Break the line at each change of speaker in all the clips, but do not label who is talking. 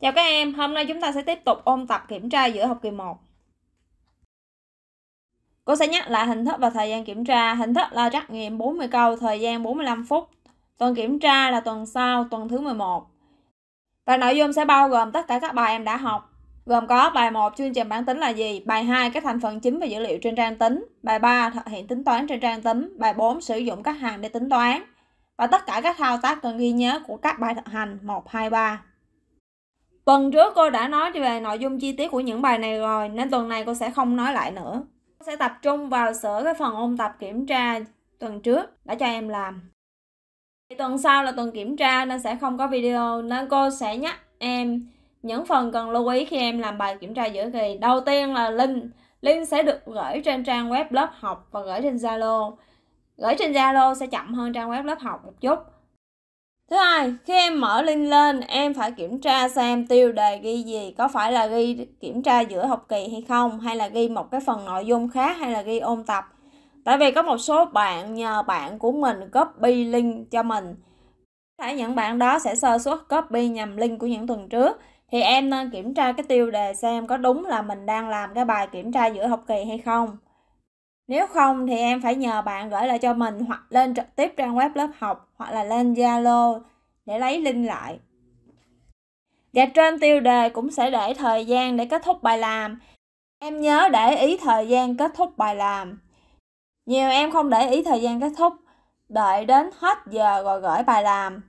Chào các em, hôm nay chúng ta sẽ tiếp tục ôn tập kiểm tra giữa học kỳ 1. Cô sẽ nhắc lại hình thức và thời gian kiểm tra. Hình thức là trắc nghiệm 40 câu, thời gian 45 phút. Tuần kiểm tra là tuần sau, tuần thứ 11. Và nội dung sẽ bao gồm tất cả các bài em đã học. Gồm có bài 1 chương trình bản tính là gì, bài 2 các thành phần chính và dữ liệu trên trang tính, bài 3 thực hiện tính toán trên trang tính, bài 4 sử dụng các hàm để tính toán và tất cả các thao tác cần ghi nhớ của các bài thực hành 1, 2, 3. Tuần trước cô đã nói về nội dung chi tiết của những bài này rồi nên tuần này cô sẽ không nói lại nữa. Cô sẽ tập trung vào sửa cái phần ôn tập kiểm tra tuần trước đã cho em làm. Thì tuần sau là tuần kiểm tra nên sẽ không có video nên cô sẽ nhắc em những phần cần lưu ý khi em làm bài kiểm tra giữa kỳ. Đầu tiên là link. Link sẽ được gửi trên trang web lớp học và gửi trên Zalo. Gửi trên Zalo sẽ chậm hơn trang web lớp học một chút Thứ hai, khi em mở link lên, em phải kiểm tra xem tiêu đề ghi gì, có phải là ghi kiểm tra giữa học kỳ hay không, hay là ghi một cái phần nội dung khác hay là ghi ôn tập. Tại vì có một số bạn nhờ bạn của mình copy link cho mình. Thể những bạn đó sẽ sơ suất copy nhầm link của những tuần trước. Thì em nên kiểm tra cái tiêu đề xem có đúng là mình đang làm cái bài kiểm tra giữa học kỳ hay không. Nếu không thì em phải nhờ bạn gửi lại cho mình hoặc lên trực tiếp trang web lớp học hoặc là lên Zalo để lấy link lại. Và trên tiêu đề cũng sẽ để thời gian để kết thúc bài làm. Em nhớ để ý thời gian kết thúc bài làm. Nhiều em không để ý thời gian kết thúc, đợi đến hết giờ rồi gửi bài làm.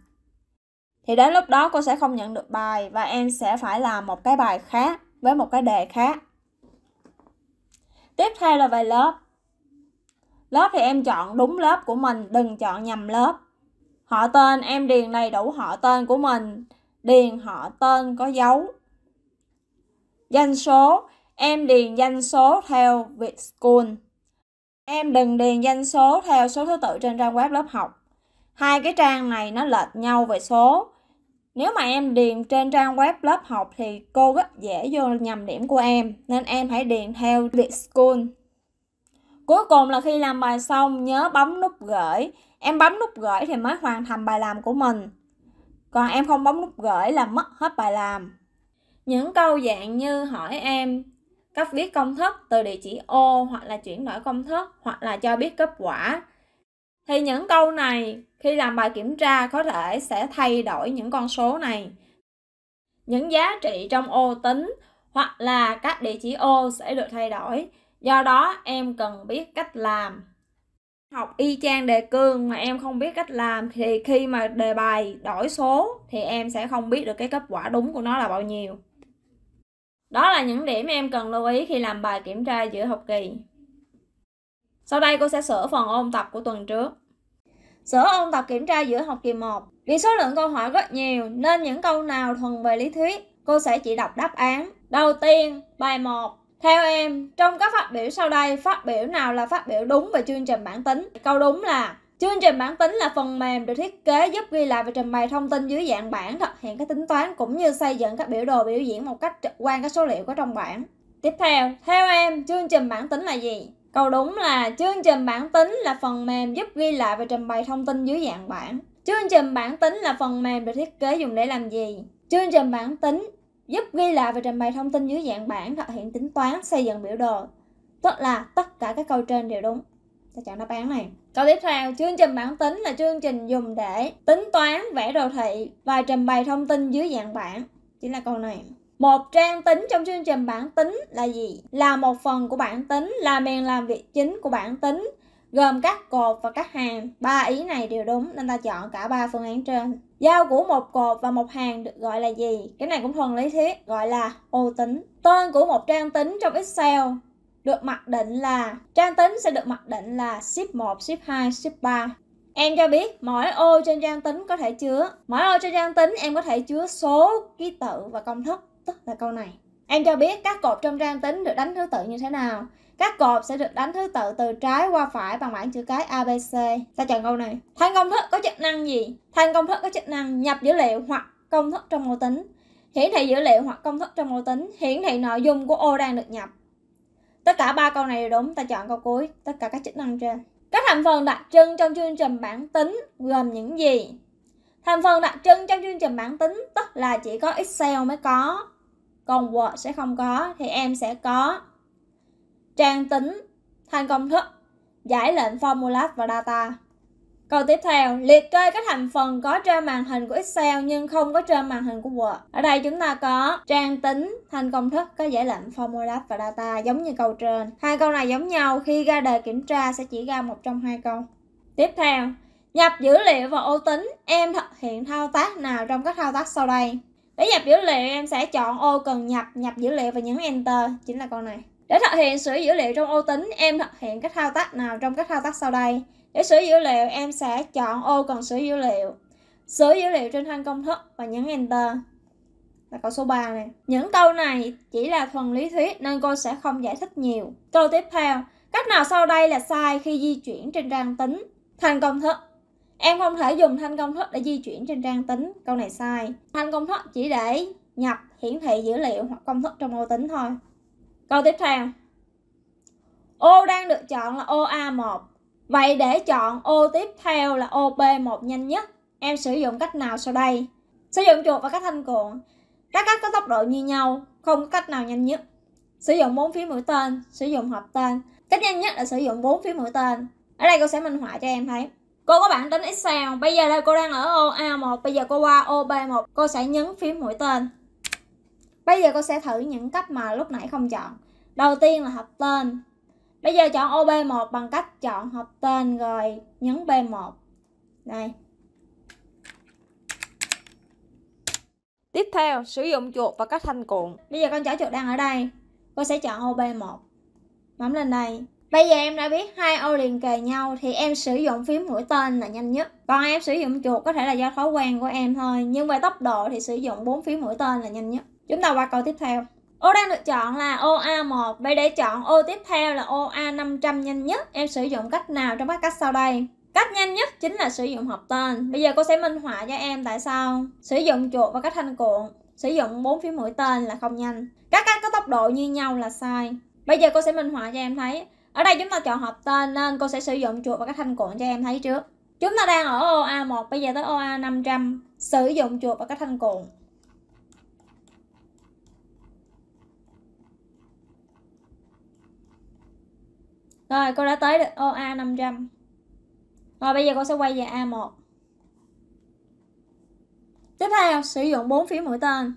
Thì đến lúc đó cô sẽ không nhận được bài và em sẽ phải làm một cái bài khác với một cái đề khác. Tiếp theo là bài lớp. Lớp thì em chọn đúng lớp của mình, đừng chọn nhầm lớp. Họ tên em điền đầy đủ họ tên của mình, điền họ tên có dấu. Danh số, em điền danh số theo Việt School. Em đừng điền danh số theo số thứ tự trên trang web lớp học. Hai cái trang này nó lệch nhau về số. Nếu mà em điền trên trang web lớp học thì cô rất dễ vô nhầm điểm của em, nên em hãy điền theo Việt School. Cuối cùng là khi làm bài xong nhớ bấm nút gửi. Em bấm nút gửi thì mới hoàn thành bài làm của mình. Còn em không bấm nút gửi là mất hết bài làm. Những câu dạng như hỏi em cách viết công thức từ địa chỉ ô hoặc là chuyển đổi công thức hoặc là cho biết kết quả. Thì những câu này khi làm bài kiểm tra có thể sẽ thay đổi những con số này. Những giá trị trong ô tính hoặc là các địa chỉ ô sẽ được thay đổi do đó em cần biết cách làm học y chang đề cương mà em không biết cách làm thì khi mà đề bài đổi số thì em sẽ không biết được cái kết quả đúng của nó là bao nhiêu đó là những điểm em cần lưu ý khi làm bài kiểm tra giữa học kỳ sau đây cô sẽ sửa phần ôn tập của tuần trước Sửa ôn tập kiểm tra giữa học kỳ 1 Vì số lượng câu hỏi rất nhiều nên những câu nào thuần về lý thuyết, cô sẽ chỉ đọc đáp án. Đầu tiên, bài 1 theo em, trong các phát biểu sau đây, phát biểu nào là phát biểu đúng về chương trình bản tính? Câu đúng là Chương trình bản tính là phần mềm được thiết kế giúp ghi lại và trình bày thông tin dưới dạng bảng thực hiện các tính toán cũng như xây dựng các biểu đồ biểu diễn một cách trực quan các số liệu có trong bảng. Tiếp theo, theo em, chương trình bản tính là gì? Câu đúng là chương trình bản tính là phần mềm giúp ghi lại và trình bày thông tin dưới dạng bảng. Chương trình bản tính là phần mềm được thiết kế dùng để làm gì? Chương trình bản tính giúp ghi lại và trình bày thông tin dưới dạng bảng thực hiện tính toán xây dựng biểu đồ tức là tất cả các câu trên đều đúng ta chọn đáp án này câu tiếp theo chương trình bảng tính là chương trình dùng để tính toán vẽ đồ thị và trình bày thông tin dưới dạng bảng chính là câu này một trang tính trong chương trình bảng tính là gì là một phần của bảng tính là miền làm việc chính của bảng tính gồm các cột và các hàng ba ý này đều đúng nên ta chọn cả ba phương án trên giao của một cột và một hàng được gọi là gì? Cái này cũng thuần lý thuyết, gọi là ô tính. Tên của một trang tính trong Excel được mặc định là trang tính sẽ được mặc định là ship 1, ship 2, ship 3. Em cho biết mỗi ô trên trang tính có thể chứa mỗi ô trên trang tính em có thể chứa số, ký tự và công thức, tức là câu này. Em cho biết các cột trong trang tính được đánh thứ tự như thế nào? Các cột sẽ được đánh thứ tự từ trái qua phải bằng bảng chữ cái ABC. Ta chọn câu này. Thanh công thức có chức năng gì? Thanh công thức có chức năng nhập dữ liệu hoặc công thức trong ô tính. Hiển thị dữ liệu hoặc công thức trong ô tính, hiển thị nội dung của ô đang được nhập. Tất cả ba câu này đều đúng, ta chọn câu cuối, tất cả các chức năng trên. Các thành phần đặc trưng trong chương trình bản tính gồm những gì? Thành phần đặc trưng trong chương trình bản tính tức là chỉ có Excel mới có, còn Word sẽ không có thì em sẽ có trang tính, thành công thức, giải lệnh formula và data. Câu tiếp theo, liệt kê các thành phần có trên màn hình của Excel nhưng không có trên màn hình của Word. Ở đây chúng ta có trang tính, thành công thức, có giải lệnh, formula và data giống như câu trên. Hai câu này giống nhau, khi ra đề kiểm tra sẽ chỉ ra một trong hai câu. Tiếp theo, nhập dữ liệu vào ô tính, em thực hiện thao tác nào trong các thao tác sau đây? Để nhập dữ liệu em sẽ chọn ô cần nhập, nhập dữ liệu và nhấn Enter, chính là câu này. Để thực hiện sửa dữ liệu trong ô tính, em thực hiện các thao tác nào trong các thao tác sau đây? Để sửa dữ liệu, em sẽ chọn ô cần sửa dữ liệu, sửa dữ liệu trên thanh công thức và nhấn Enter. Là câu số 3 này. Những câu này chỉ là thuần lý thuyết nên cô sẽ không giải thích nhiều. Câu tiếp theo, cách nào sau đây là sai khi di chuyển trên trang tính? Thanh công thức. Em không thể dùng thanh công thức để di chuyển trên trang tính. Câu này sai. Thanh công thức chỉ để nhập hiển thị dữ liệu hoặc công thức trong ô tính thôi câu tiếp theo ô đang được chọn là ô A1 vậy để chọn ô tiếp theo là ô B1 nhanh nhất em sử dụng cách nào sau đây sử dụng chuột và cách thanh cuộn các cách có tốc độ như nhau không có cách nào nhanh nhất sử dụng bốn phím mũi tên sử dụng hộp tên cách nhanh nhất là sử dụng bốn phím mũi tên ở đây cô sẽ minh họa cho em thấy cô có bảng tính excel bây giờ đây cô đang ở ô a 1 bây giờ cô qua ô b 1 cô sẽ nhấn phím mũi tên Bây giờ cô sẽ thử những cách mà lúc nãy không chọn. Đầu tiên là học tên. Bây giờ chọn ô B1 bằng cách chọn học tên rồi nhấn B1. này Tiếp theo, sử dụng chuột và các thanh cuộn. Bây giờ con chó chuột đang ở đây. Cô sẽ chọn ô B1. Bấm lên đây. Bây giờ em đã biết hai ô liền kề nhau thì em sử dụng phím mũi tên là nhanh nhất. Còn em sử dụng chuột có thể là do thói quen của em thôi. Nhưng về tốc độ thì sử dụng bốn phím mũi tên là nhanh nhất. Chúng ta qua câu tiếp theo. Ô đang được chọn là ô A1. Vậy để chọn ô tiếp theo là ô A500 nhanh nhất, em sử dụng cách nào trong các cách sau đây? Cách nhanh nhất chính là sử dụng hộp tên. Bây giờ cô sẽ minh họa cho em tại sao sử dụng chuột và cách thanh cuộn, sử dụng bốn phía mũi tên là không nhanh. Các cách có tốc độ như nhau là sai. Bây giờ cô sẽ minh họa cho em thấy. Ở đây chúng ta chọn hộp tên nên cô sẽ sử dụng chuột và cách thanh cuộn cho em thấy trước. Chúng ta đang ở A 1 bây giờ tới OA500, sử dụng chuột và cách thanh cuộn. Rồi cô đã tới được OA 500 Rồi bây giờ cô sẽ quay về A1 Tiếp theo sử dụng 4 phím mũi tên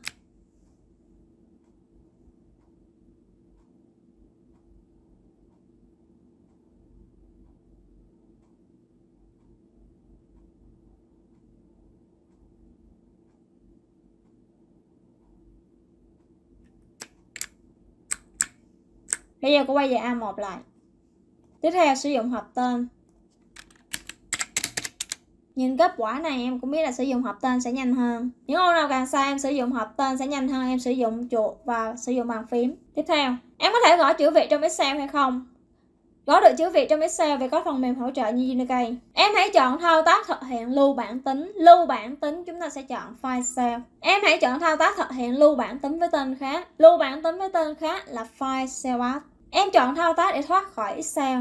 Bây giờ cô quay về A1 lại Tiếp theo sử dụng hộp tên Nhìn kết quả này em cũng biết là sử dụng hộp tên sẽ nhanh hơn Những ô nào càng xa em sử dụng hộp tên sẽ nhanh hơn Em sử dụng chuột và sử dụng bàn phím Tiếp theo Em có thể gõ chữ Việt trong Excel hay không? Gõ được chữ Việt trong Excel vì có phần mềm hỗ trợ như Unicode Em hãy chọn thao tác thực hiện lưu bản tính Lưu bản tính chúng ta sẽ chọn file cell Em hãy chọn thao tác thực hiện lưu bản tính với tên khác Lưu bản tính với tên khác là file cell path Em chọn thao tác để thoát khỏi Excel.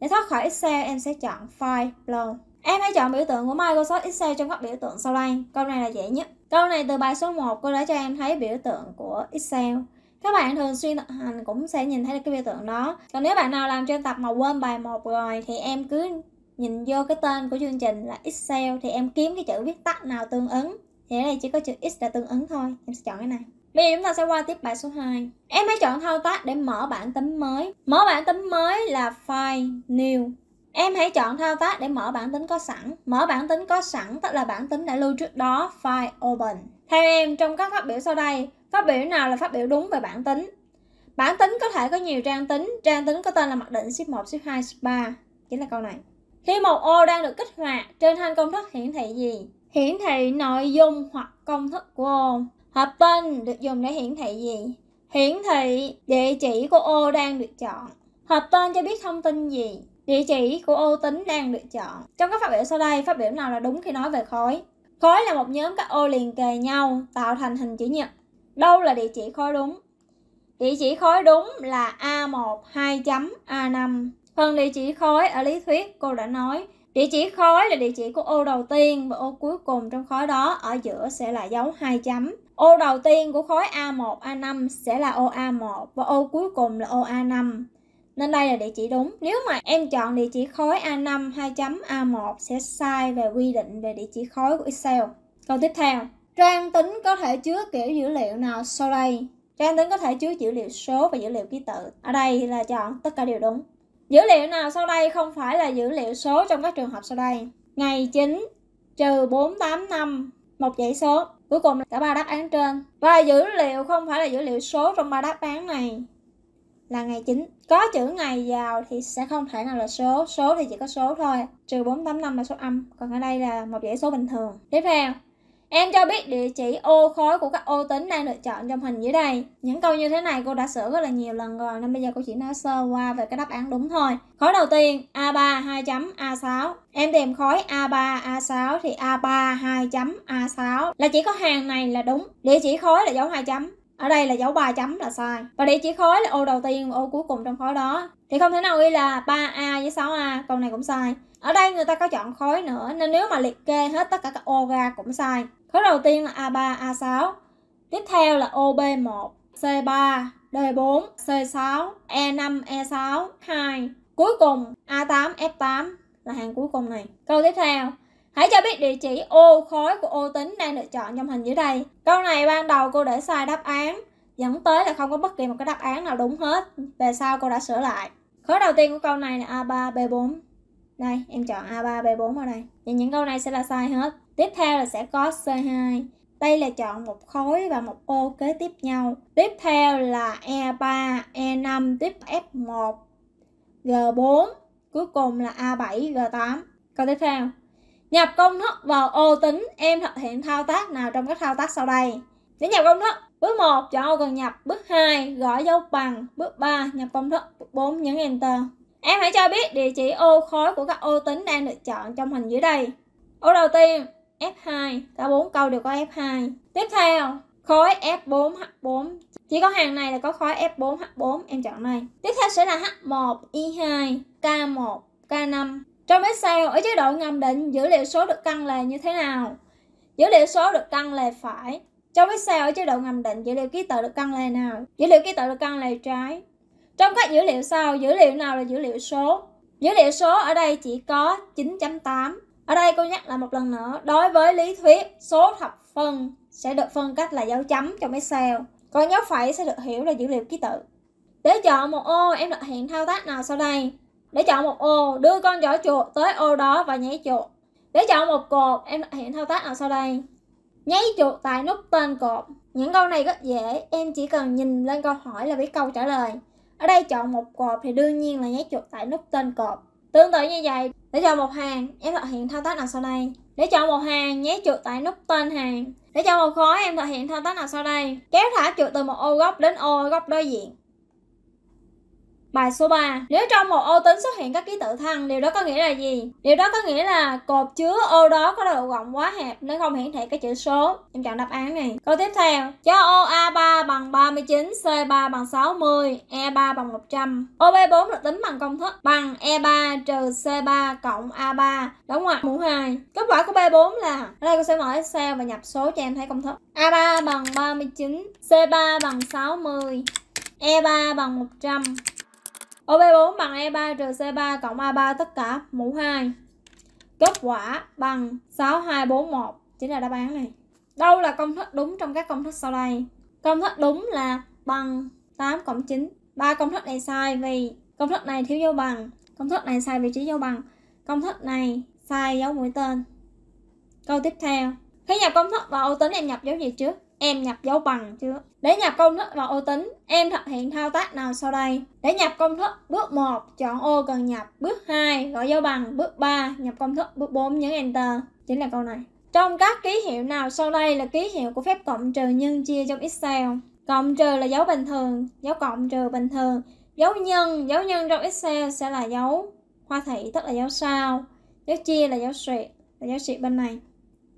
Để thoát khỏi Excel, em sẽ chọn File Flow. Em hãy chọn biểu tượng của Microsoft Excel trong các biểu tượng sau đây. Câu này là dễ nhất. Câu này từ bài số 1 cô đã cho em thấy biểu tượng của Excel. Các bạn thường xuyên thực hành cũng sẽ nhìn thấy được cái biểu tượng đó. Còn nếu bạn nào làm trên tập mà quên bài 1 rồi thì em cứ nhìn vô cái tên của chương trình là Excel thì em kiếm cái chữ viết tắt nào tương ứng. Thì ở đây chỉ có chữ X là tương ứng thôi. Em sẽ chọn cái này. Bây giờ chúng ta sẽ qua tiếp bài số 2 Em hãy chọn thao tác để mở bản tính mới Mở bản tính mới là File New Em hãy chọn thao tác để mở bản tính có sẵn Mở bản tính có sẵn tức là bản tính đã lưu trước đó File Open Theo em, trong các phát biểu sau đây Phát biểu nào là phát biểu đúng về bản tính Bản tính có thể có nhiều trang tính Trang tính có tên là mặc định ship 1, ship 2, ship 3 Chính là câu này Khi một ô đang được kích hoạt Trên thanh công thức hiển thị gì? Hiển thị nội dung hoặc công thức của ô Hộp tên được dùng để hiển thị gì? Hiển thị địa chỉ của ô đang được chọn. Hộp tên cho biết thông tin gì? Địa chỉ của ô tính đang được chọn. Trong các phát biểu sau đây, phát biểu nào là đúng khi nói về khối? Khối là một nhóm các ô liền kề nhau tạo thành hình chữ nhật. Đâu là địa chỉ khối đúng? Địa chỉ khối đúng là A1 2 A5. Phần địa chỉ khối ở lý thuyết cô đã nói Địa chỉ khối là địa chỉ của ô đầu tiên và ô cuối cùng trong khối đó ở giữa sẽ là dấu hai chấm. Ô đầu tiên của khối A1, A5 sẽ là ô A1 và ô cuối cùng là ô A5. Nên đây là địa chỉ đúng. Nếu mà em chọn địa chỉ khối A5 2 chấm A1 sẽ sai về quy định về địa chỉ khối của Excel. Câu tiếp theo. Trang tính có thể chứa kiểu dữ liệu nào sau đây? Trang tính có thể chứa dữ liệu số và dữ liệu ký tự. Ở đây là chọn tất cả đều đúng. Dữ liệu nào sau đây không phải là dữ liệu số trong các trường hợp sau đây? Ngày 9 trừ 485 một dãy số. Cuối cùng là cả ba đáp án trên. Và dữ liệu không phải là dữ liệu số trong ba đáp án này là ngày 9. Có chữ ngày vào thì sẽ không thể nào là số, số thì chỉ có số thôi. Trừ 485 là số âm, còn ở đây là một dãy số bình thường. Tiếp theo, Em cho biết địa chỉ ô khối của các ô tính đang lựa chọn trong hình dưới đây. Những câu như thế này cô đã sửa rất là nhiều lần rồi nên bây giờ cô chỉ nói sơ qua về cái đáp án đúng thôi. Khối đầu tiên A3 2 chấm A6. Em tìm khối A3 A6 thì A3 2 chấm A6 là chỉ có hàng này là đúng. Địa chỉ khối là dấu 2 chấm ở đây là dấu ba chấm là sai và địa chỉ khối là ô đầu tiên và ô cuối cùng trong khối đó thì không thể nào ghi là 3A với 6A câu này cũng sai ở đây người ta có chọn khối nữa nên nếu mà liệt kê hết tất cả các ô ra cũng sai khối đầu tiên là A3 A6 tiếp theo là ô B1 C3 D4 C6 E5 E6 2 cuối cùng A8 F8 là hàng cuối cùng này câu tiếp theo Hãy cho biết địa chỉ ô khối của ô tính đang được chọn trong hình dưới đây. Câu này ban đầu cô để sai đáp án, dẫn tới là không có bất kỳ một cái đáp án nào đúng hết. Về sau cô đã sửa lại. Khối đầu tiên của câu này là A3, B4. Đây, em chọn A3, B4 ở đây. Thì những câu này sẽ là sai hết. Tiếp theo là sẽ có C2. Đây là chọn một khối và một ô kế tiếp nhau. Tiếp theo là E3, E5, tiếp F1, G4. Cuối cùng là A7, G8. Câu tiếp theo, Nhập công thức vào ô tính, em thực hiện thao tác nào trong các thao tác sau đây? Để nhập công thức, bước 1 chọn ô cần nhập, bước 2 gõ dấu bằng, bước 3 nhập công thức, bước 4 nhấn Enter. Em hãy cho biết địa chỉ ô khối của các ô tính đang được chọn trong hình dưới đây. Ô đầu tiên F2, cả 4 câu đều có F2. Tiếp theo, khối F4H4. Chỉ có hàng này là có khối F4H4, em chọn này. Tiếp theo sẽ là H1, i 2 K1, K5, trong Excel, ở chế độ ngầm định dữ liệu số được căn là như thế nào? Dữ liệu số được căn là phải. Trong Excel, ở chế độ ngầm định dữ liệu ký tự được căn là nào? Dữ liệu ký tự được căn là trái. Trong các dữ liệu sau, dữ liệu nào là dữ liệu số? Dữ liệu số ở đây chỉ có 9.8. Ở đây cô nhắc lại một lần nữa, đối với lý thuyết, số thập phân sẽ được phân cách là dấu chấm trong Excel. Còn dấu phẩy sẽ được hiểu là dữ liệu ký tự. Để chọn một ô, em thực hiện thao tác nào sau đây? để chọn một ô đưa con chó chuột tới ô đó và nháy chuột để chọn một cột em hiện thao tác ở sau đây nháy chuột tại nút tên cột những câu này rất dễ em chỉ cần nhìn lên câu hỏi là biết câu trả lời ở đây chọn một cột thì đương nhiên là nháy chuột tại nút tên cột tương tự như vậy để chọn một hàng em thực hiện thao tác nào sau đây để chọn một hàng nháy chuột tại nút tên hàng để chọn một khối em thực hiện thao tác nào sau đây kéo thả chuột từ một ô góc đến ô góc đối diện Bài số 3. Nếu trong một ô tính xuất hiện các ký tự thăng, điều đó có nghĩa là gì? Điều đó có nghĩa là cột chứa ô đó có độ rộng quá hẹp nên không hiển thị cái chữ số. Em chọn đáp án này. Câu tiếp theo. Cho ô A3 bằng 39, C3 bằng 60, E3 bằng 100. Ô B4 được tính bằng công thức bằng E3 trừ C3 cộng A3. Đóng ngoặc mũ 2. Kết quả của B4 là ở đây cô sẽ mở Excel và nhập số cho em thấy công thức. A3 bằng 39, C3 bằng 60, E3 bằng 100. OB4 bằng E3 trừ C3 cộng A3 tất cả mũ 2. Kết quả bằng 6241 chính là đáp án này. Đâu là công thức đúng trong các công thức sau đây? Công thức đúng là bằng 8 cộng 9. Ba công thức này sai vì công thức này thiếu dấu bằng, công thức này sai vị trí dấu bằng, công thức này sai dấu mũi tên. Câu tiếp theo. Khi nhập công thức vào ô tính em nhập dấu gì trước? Em nhập dấu bằng trước. Để nhập công thức vào ô tính, em thực hiện thao tác nào sau đây? Để nhập công thức, bước 1, chọn ô cần nhập. Bước 2, gọi dấu bằng. Bước 3, nhập công thức. Bước 4, nhấn Enter. Chính là câu này. Trong các ký hiệu nào sau đây là ký hiệu của phép cộng trừ nhân chia trong Excel? Cộng trừ là dấu bình thường, dấu cộng trừ bình thường. Dấu nhân, dấu nhân trong Excel sẽ là dấu hoa thị, tức là dấu sao. Dấu chia là dấu suyệt, là dấu suyệt bên này.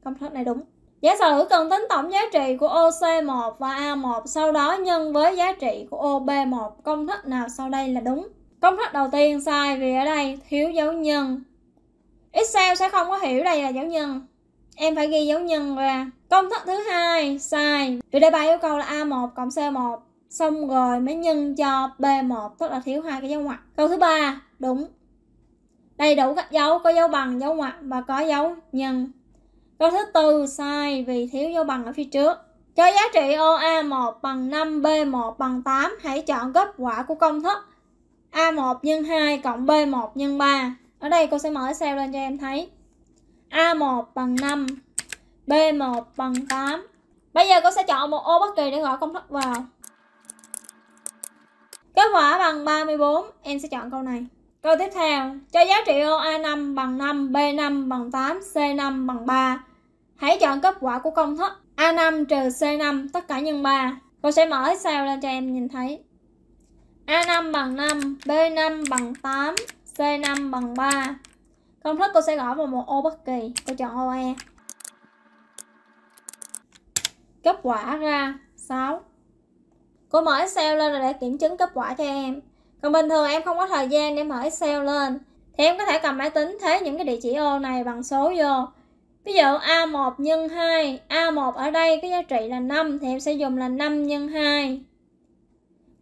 Công thức này đúng. Giả sử cần tính tổng giá trị của OC1 và A1 sau đó nhân với giá trị của OB1, công thức nào sau đây là đúng? Công thức đầu tiên sai vì ở đây thiếu dấu nhân. Excel sẽ không có hiểu đây là dấu nhân. Em phải ghi dấu nhân ra. Công thức thứ hai sai vì đề bài yêu cầu là A1 cộng C1 xong rồi mới nhân cho B1 tức là thiếu hai cái dấu ngoặc. Câu thứ ba đúng. Đầy đủ các dấu có dấu bằng, dấu ngoặc và có dấu nhân. Câu thứ tư sai vì thiếu dấu bằng ở phía trước. Cho giá trị OA1 bằng 5B1 bằng 8, hãy chọn kết quả của công thức A1 nhân 2 cộng B1 nhân 3. Ở đây cô sẽ mở Excel lên cho em thấy. A1 bằng 5, B1 bằng 8. Bây giờ cô sẽ chọn một ô bất kỳ để gõ công thức vào. Kết quả bằng 34, em sẽ chọn câu này. Câu tiếp theo, cho giá trị ô A5 bằng 5, B5 bằng 8, C5 bằng 3. Hãy chọn kết quả của công thức A5 trừ C5 tất cả nhân 3. Cô sẽ mở Excel lên cho em nhìn thấy. A5 bằng 5, B5 bằng 8, C5 bằng 3. Công thức cô sẽ gõ vào một ô bất kỳ. Cô chọn ô E. Kết quả ra 6. Cô mở Excel lên để kiểm chứng kết quả cho em còn bình thường em không có thời gian để mở excel lên thì em có thể cầm máy tính thế những cái địa chỉ ô này bằng số vô ví dụ a1 nhân 2 a1 ở đây cái giá trị là 5 thì em sẽ dùng là 5 nhân 2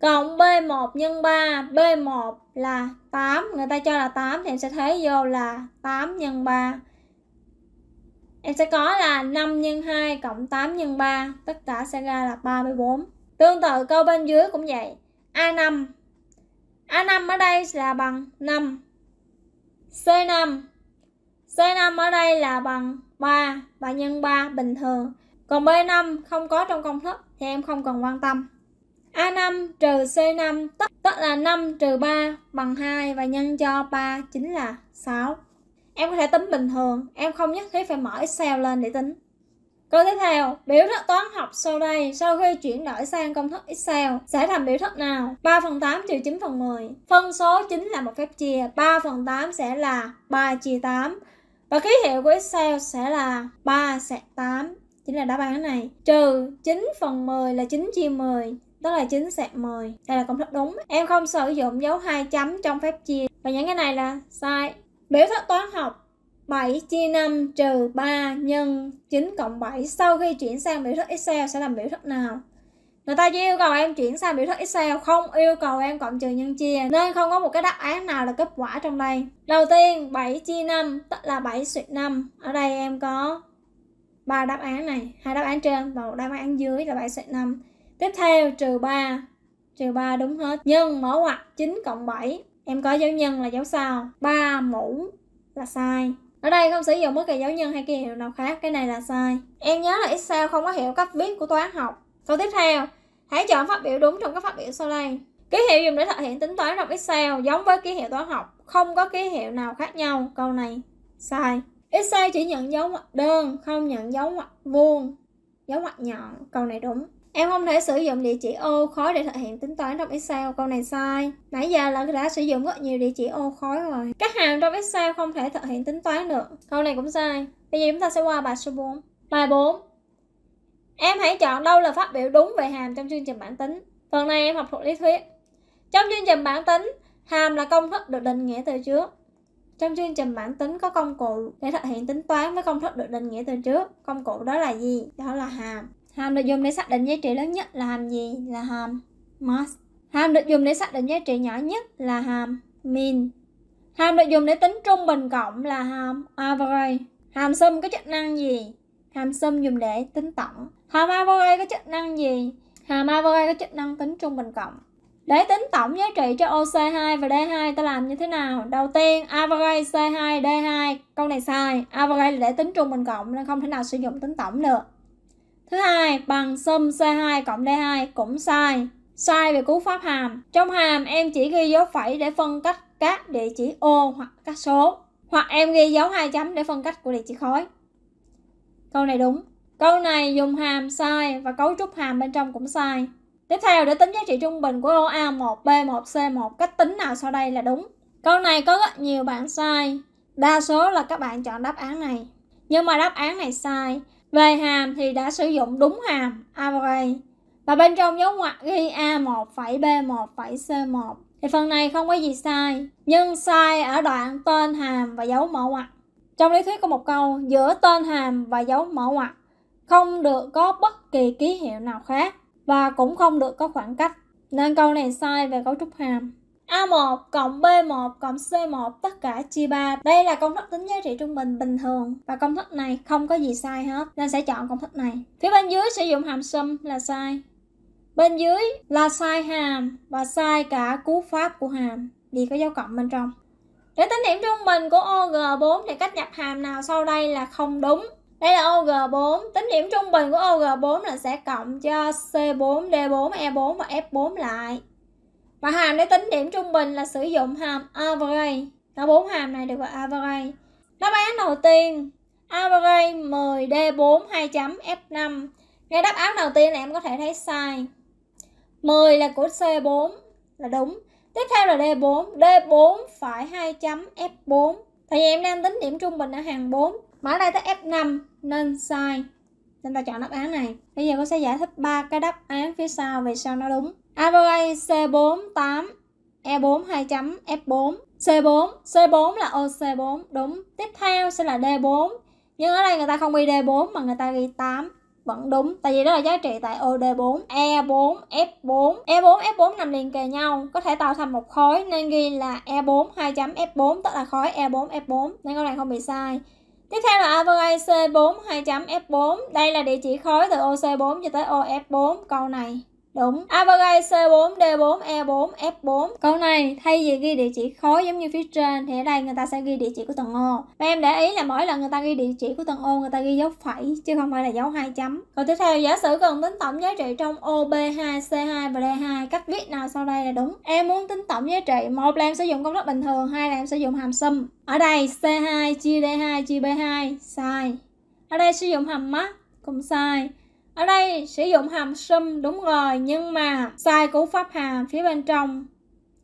cộng B1 nhân 3, B1 là 8, người ta cho là 8 thì em sẽ thế vô là 8 nhân 3. Em sẽ có là 5 nhân 2 cộng 8 nhân 3, tất cả sẽ ra là 34. Tương tự câu bên dưới cũng vậy. A5 A5 ở đây là bằng 5 C5 C5 ở đây là bằng 3 và nhân 3 bình thường Còn B5 không có trong công thức thì em không cần quan tâm A5 trừ C5 tức, tức là 5 trừ 3 bằng 2 và nhân cho 3 chính là 6 Em có thể tính bình thường, em không nhất thiết phải mở Excel lên để tính Câu tiếp theo, biểu thức toán học sau đây sau khi chuyển đổi sang công thức Excel sẽ thành biểu thức nào? 3 phần 8 trừ 9 phần 10. Phân số chính là một phép chia. 3 phần 8 sẽ là 3 chia 8. Và ký hiệu của Excel sẽ là 3 sạc 8. Chính là đáp án này. Trừ 9 phần 10 là 9 chia 10 đó là 9 sạc 10 đây là công thức đúng em không sử dụng dấu hai chấm trong phép chia và những cái này là sai biểu thức toán học 7 chia 5 trừ 3 nhân 9 cộng 7 sau khi chuyển sang biểu thức Excel sẽ làm biểu thức nào? Người ta chỉ yêu cầu em chuyển sang biểu thức Excel, không yêu cầu em cộng trừ nhân chia nên không có một cái đáp án nào là kết quả trong đây. Đầu tiên 7 chia 5 tức là 7 suyệt 5. Ở đây em có ba đáp án này, hai đáp án trên và một đáp án dưới là 7 suyệt 5. Tiếp theo trừ 3 trừ 3 đúng hết. Nhân mở ngoặc 9 cộng 7. Em có dấu nhân là dấu sao. 3 mũ là sai ở đây không sử dụng bất kỳ dấu nhân hay kỳ hiệu nào khác cái này là sai em nhớ là excel không có hiểu cấp viết của toán học câu tiếp theo hãy chọn phát biểu đúng trong các phát biểu sau đây ký hiệu dùng để thực hiện tính toán trong excel giống với ký hiệu toán học không có ký hiệu nào khác nhau câu này sai excel chỉ nhận dấu ngoặc đơn không nhận dấu ngoặc vuông dấu ngoặc nhọn câu này đúng Em không thể sử dụng địa chỉ ô khối để thực hiện tính toán trong Excel. Câu này sai. Nãy giờ là đã sử dụng rất nhiều địa chỉ ô khối rồi. Các hàm trong Excel không thể thực hiện tính toán được. Câu này cũng sai. Bây giờ chúng ta sẽ qua bài số 4. Bài 4. Em hãy chọn đâu là phát biểu đúng về hàm trong chương trình bản tính. Phần này em học thuộc lý thuyết. Trong chương trình bản tính, hàm là công thức được định nghĩa từ trước. Trong chương trình bản tính có công cụ để thực hiện tính toán với công thức được định nghĩa từ trước. Công cụ đó là gì? Đó là hàm hàm được dùng để xác định giá trị lớn nhất là hàm gì là hàm max hàm được dùng để xác định giá trị nhỏ nhất là hàm min hàm được dùng để tính trung bình cộng là hàm average hàm sum có chức năng gì hàm sum dùng để tính tổng hàm average có chức năng gì hàm average có chức năng tính trung bình cộng để tính tổng giá trị cho OC2 và D2 ta làm như thế nào? Đầu tiên average C2 D2 câu này sai. Average là để tính trung bình cộng nên không thể nào sử dụng tính tổng được. Thứ hai, bằng sum C2 cộng D2 cũng sai. Sai về cú pháp hàm. Trong hàm em chỉ ghi dấu phẩy để phân cách các địa chỉ ô hoặc các số. Hoặc em ghi dấu hai chấm để phân cách của địa chỉ khối. Câu này đúng. Câu này dùng hàm sai và cấu trúc hàm bên trong cũng sai. Tiếp theo, để tính giá trị trung bình của ô A1, B1, C1, cách tính nào sau đây là đúng? Câu này có rất nhiều bạn sai. Đa số là các bạn chọn đáp án này. Nhưng mà đáp án này sai về hàm thì đã sử dụng đúng hàm array và bên trong dấu ngoặc ghi A1, B1, C1 thì phần này không có gì sai nhưng sai ở đoạn tên hàm và dấu mở ngoặc. Trong lý thuyết có một câu giữa tên hàm và dấu mở ngoặc không được có bất kỳ ký hiệu nào khác và cũng không được có khoảng cách nên câu này sai về cấu trúc hàm. A1 cộng B1 cộng C1 tất cả chia 3. Đây là công thức tính giá trị trung bình bình thường và công thức này không có gì sai hết nên sẽ chọn công thức này. Phía bên dưới sử dụng hàm sum là sai. Bên dưới là sai hàm và sai cả cú pháp của hàm vì có dấu cộng bên trong. Để tính điểm trung bình của OG4 thì cách nhập hàm nào sau đây là không đúng. Đây là OG4, tính điểm trung bình của OG4 là sẽ cộng cho C4, D4, E4 và F4 lại và hàm để tính điểm trung bình là sử dụng hàm average cả bốn hàm này được gọi average đáp án đầu tiên average 10 d4 2 chấm f5 ngay đáp án đầu tiên là em có thể thấy sai 10 là của C4 là đúng Tiếp theo là D4 D4 phải 2 chấm F4 Tại vì em đang tính điểm trung bình ở hàng 4 Mà ở đây tới F5 nên sai Nên ta chọn đáp án này Bây giờ cô sẽ giải thích ba cái đáp án phía sau vì sao nó đúng Average C48 E4 2 chấm F4 C4 C4 là OC4 đúng tiếp theo sẽ là D4 nhưng ở đây người ta không ghi D4 mà người ta ghi 8 vẫn đúng tại vì đó là giá trị tại OD4 E4 F4 E4 F4 nằm liền kề nhau có thể tạo thành một khối nên ghi là E4 2 chấm F4 tức là khối E4 F4 nên câu này không bị sai Tiếp theo là Average C4 2 chấm F4 đây là địa chỉ khối từ OC4 cho tới OF4 câu này Đúng. A và C4, D4, E4, F4. Câu này thay vì ghi địa chỉ khối giống như phía trên thì ở đây người ta sẽ ghi địa chỉ của tầng ô. Và em để ý là mỗi lần người ta ghi địa chỉ của tầng ô người ta ghi dấu phẩy chứ không phải là dấu hai chấm. Câu tiếp theo giả sử cần tính tổng giá trị trong ô B2, C2 và D2 cách viết nào sau đây là đúng. Em muốn tính tổng giá trị, một là em sử dụng công thức bình thường, hai là em sử dụng hàm sum. Ở đây C2 chia D2 chia B2 sai. Ở đây sử dụng hàm mắc cũng sai ở đây sử dụng hàm sum đúng rồi nhưng mà sai cú pháp hàm phía bên trong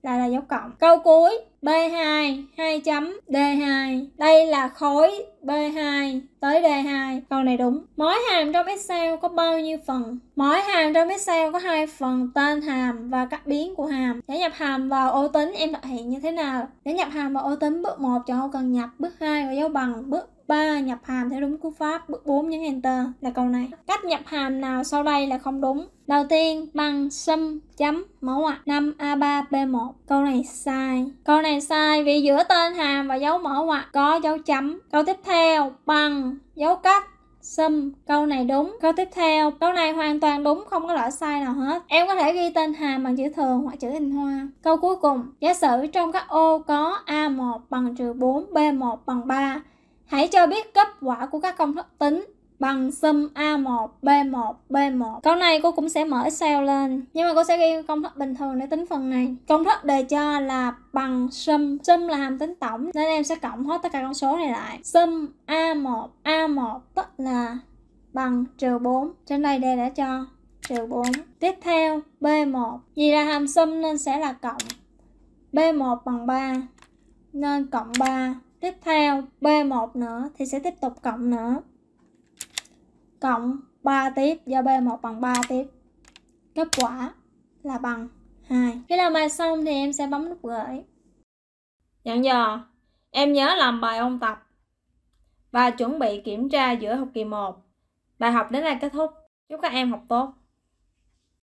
là là dấu cộng câu cuối B2 2 chấm D2 đây là khối B2 tới D2. Câu này đúng. Mỗi hàm trong Excel có bao nhiêu phần? Mỗi hàm trong Excel có hai phần tên hàm và các biến của hàm. Để nhập hàm vào ô tính em thực hiện như thế nào? Để nhập hàm vào ô tính bước 1 chọn ô cần nhập, bước 2 có dấu bằng, bước 3. Nhập hàm theo đúng cú pháp. Bước 4 nhấn Enter là câu này. Cách nhập hàm nào sau đây là không đúng? Đầu tiên bằng sum chấm mẫu ngoặc 5A3B1. Câu này sai. Câu này sai vì giữa tên hàm và dấu mở ngoặc có dấu chấm. Câu tiếp theo theo bằng dấu cách sum câu này đúng câu tiếp theo câu này hoàn toàn đúng không có lỗi sai nào hết em có thể ghi tên hàm bằng chữ thường hoặc chữ hình hoa câu cuối cùng giả sử trong các ô có a1 bằng trừ bốn b1 bằng ba hãy cho biết kết quả của các công thức tính bằng sum A1, B1, B1. Câu này cô cũng sẽ mở Excel lên. Nhưng mà cô sẽ ghi công thức bình thường để tính phần này. Công thức đề cho là bằng sum. Sum là hàm tính tổng. Nên em sẽ cộng hết tất cả con số này lại. Sum A1, A1 tức là bằng trừ 4. Trên đây đề đã cho trừ 4. Tiếp theo B1. Vì là hàm sum nên sẽ là cộng. B1 bằng 3 nên cộng 3. Tiếp theo B1 nữa thì sẽ tiếp tục cộng nữa cộng 3 tiếp do B1 bằng 3 tiếp. Kết quả là bằng 2. Khi làm bài xong thì em sẽ bấm nút gửi. Dặn dò, em nhớ làm bài ôn tập và chuẩn bị kiểm tra giữa học kỳ 1. Bài học đến đây kết thúc. Chúc các em học tốt.